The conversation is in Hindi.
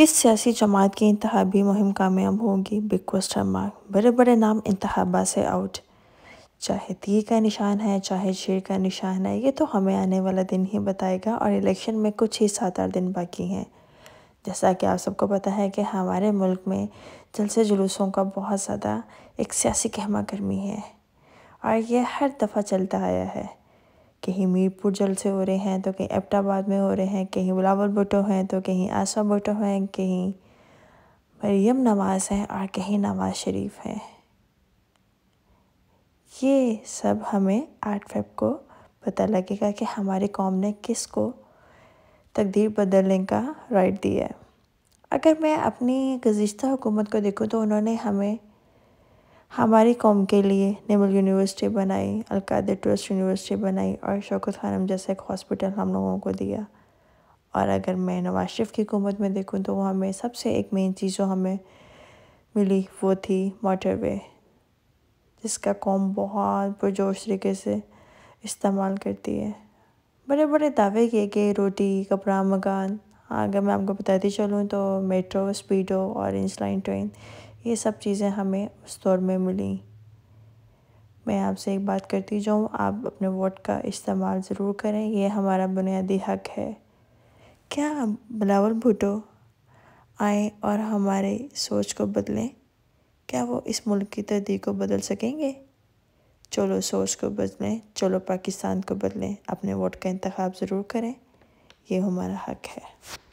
किस सियासी जमात की इंतबी मुहिम कामयाब होगी बिग क्वेश्चन मार्क बड़े बड़े नाम इंतबा से आउट चाहे तीर का निशान है चाहे शेर का निशान है ये तो हमें आने वाला दिन ही बताएगा और इलेक्शन में कुछ ही सात आठ दिन बाकी हैं जैसा कि आप सबको पता है कि हमारे मुल्क में जलसे जुलूसों का बहुत ज़्यादा एक सियासी कहमा गर्मी है और यह हर दफ़ा चलता आया है कहीं मीरपुर जल से हो रहे हैं तो कहीं एबटाबाद में हो रहे हैं कहीं बिलावल भुटो हैं तो कहीं आशा भुटो हैं कहीं मरियम नवाज़ हैं और कहीं नवाज शरीफ हैं ये सब हमें आठ फेब को पता लगेगा कि हमारे कौम ने किस को तकदीर बदलने का राइट दिया है अगर मैं अपनी गुज्त हुकूमत को देखूँ तो उन्होंने हमें हमारी कौम के लिए निमल यूनिवर्सिटी बनाई अलकाद ट्रस्ट यूनिवर्सिटी बनाई और शौकत खानम जैसा एक हॉस्पिटल हम लोगों को दिया और अगर मैं नवाज शरीफ की हुकूमत में देखूँ तो वो हमें सबसे एक मेन चीज़ जो हमें मिली वो थी वे जिसका कौम बहुत पुरजोश तरीके से इस्तेमाल करती है बड़े बड़े दावे किए गए रोटी कपड़ा मकान अगर मैं आपको बताती चलूँ तो मेट्रो स्पीडो और इंच लाइन ट्रेन ये सब चीज़ें हमें उस दौर में मिली मैं आपसे एक बात करती जाऊँ आप अपने वोट का इस्तेमाल ज़रूर करें यह हमारा बुनियादी हक है क्या बिलावल भुटो आए और हमारे सोच को बदलें क्या वो इस मुल्क की तरदी को बदल सकेंगे चलो सोच को बदलें चलो पाकिस्तान को बदलें अपने वोट का इंतख्य ज़रूर करें ये हमारा हक है